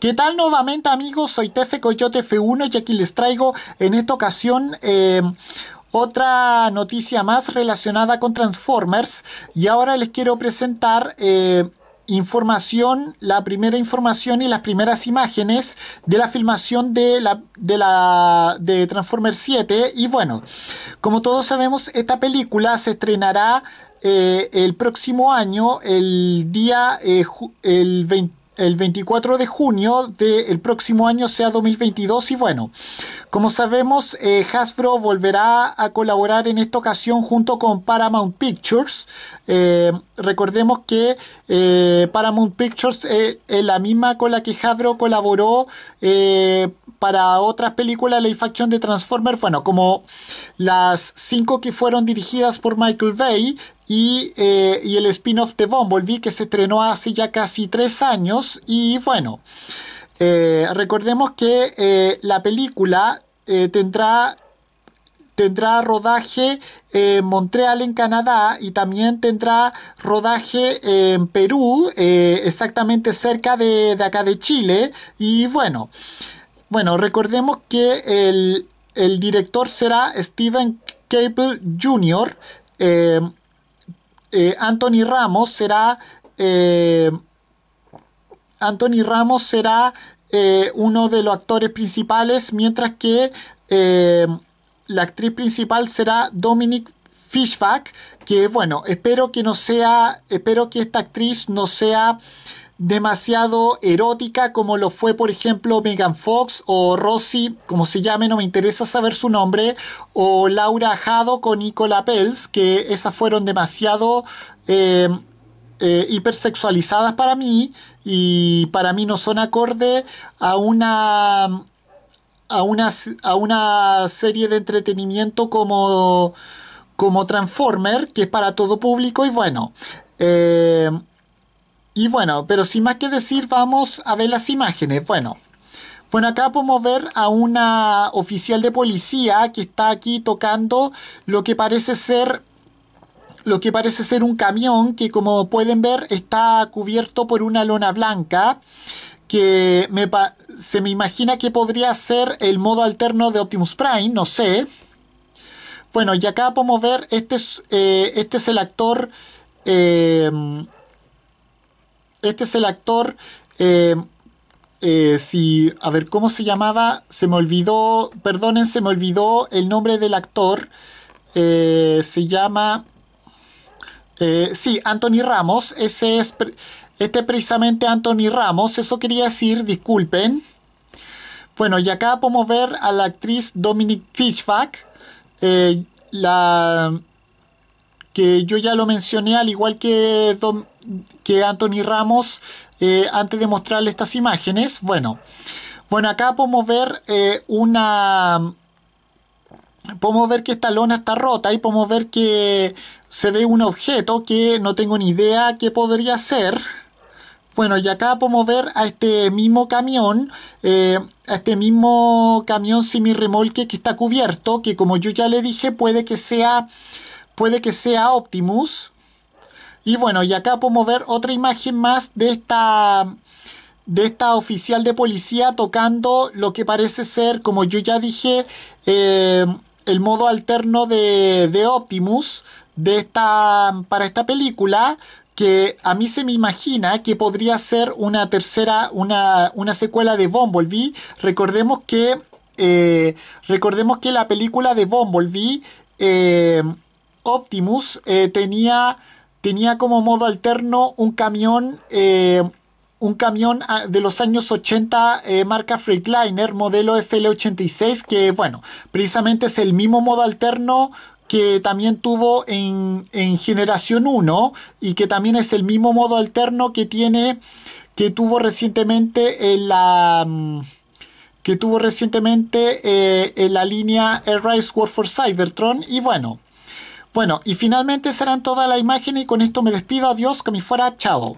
¿Qué tal nuevamente amigos? Soy Tefe Coyote F1 y aquí les traigo en esta ocasión eh, otra noticia más relacionada con Transformers y ahora les quiero presentar... Eh, información, la primera información y las primeras imágenes de la filmación de la de la Transformers 7 y bueno, como todos sabemos, esta película se estrenará eh, el próximo año, el día el 20 el 24 de junio del próximo año, sea 2022. Y bueno, como sabemos, eh, Hasbro volverá a colaborar en esta ocasión junto con Paramount Pictures. Eh, recordemos que eh, Paramount Pictures es la misma con la que Hasbro colaboró para otras películas la infacción de Transformers. Bueno, como las cinco que fueron dirigidas por Michael Bay, eh, y, el spin-off de Bumblebee que se estrenó hace ya casi tres años y bueno, eh, recordemos que eh, la película tendrá tendrá rodaje en Montreal, en Canadá, y también tendrá rodaje en Perú, exactamente cerca de, acá de Chile. Y bueno, bueno, recordemos que el, director será Steven Cable Jr. Eh, Anthony Ramos será. Eh, Anthony Ramos será eh, uno de los actores principales, mientras que la actriz principal será Dominique Fishback, que bueno, espero que no sea, espero que esta actriz no sea demasiado erótica como lo fue por ejemplo Megan Fox o Rossi como se llame, no me interesa saber su nombre, o Laura Jado con Nicola Pels, que esas fueron demasiado eh, eh, hipersexualizadas para mí y para mí no son acorde a una, a una, a una serie de entretenimiento como, como Transformer, que es para todo público y bueno. Eh, y bueno, pero sin más que decir, vamos a ver las imágenes. Bueno, bueno, acá podemos ver a una oficial de policía que está aquí tocando lo que parece ser lo que parece ser un camión que como pueden ver está cubierto por una lona blanca que se me imagina que podría ser el modo alterno de Optimus Prime, no sé. Bueno, y acá podemos ver, este es, eh, este es el actor eh, este es el actor. Eh, eh, si, a ver, ¿cómo se llamaba? Se me olvidó, perdonen, se me olvidó el nombre del actor. Eh, se llama, sí, Anthony Ramos. Ese es, este precisamente Anthony Ramos. Eso quería decir, disculpen. Bueno, y acá podemos ver a la actriz Dominique Fitchback, la que yo ya lo mencioné, al igual que Dominique que Anthony Ramos, eh, antes de mostrarle estas imágenes, bueno, bueno acá podemos ver eh, una... Podemos ver que esta lona está rota y podemos ver que se ve un objeto que no tengo ni idea qué podría ser. Bueno, y acá podemos ver a este mismo camión, eh, a este mismo camión remolque que está cubierto, que como yo ya le dije, puede que sea, puede que sea Optimus. Y bueno, y acá podemos ver otra imagen más de esta, de esta oficial de policía tocando lo que parece ser, como yo ya dije, eh, el modo alterno de, Optimus de esta, para esta película que a mí se me imagina que podría ser una tercera, una, secuela de Bumblebee. Recordemos que, eh, recordemos que la película de Bumblebee, eh, Optimus, tenía tenía como modo alterno un camión, eh, un camión ah, de los años 80 eh, marca Freightliner, modelo FL86, que bueno, precisamente es el mismo modo alterno que también tuvo en, generación 1 y que también es el mismo modo alterno que tiene que tuvo recientemente en la mm, que tuvo recientemente eh, la línea Rise War for Cybertron y bueno bueno, y finalmente serán toda la imagen y con esto me despido. Adiós, que me fuera. Chao.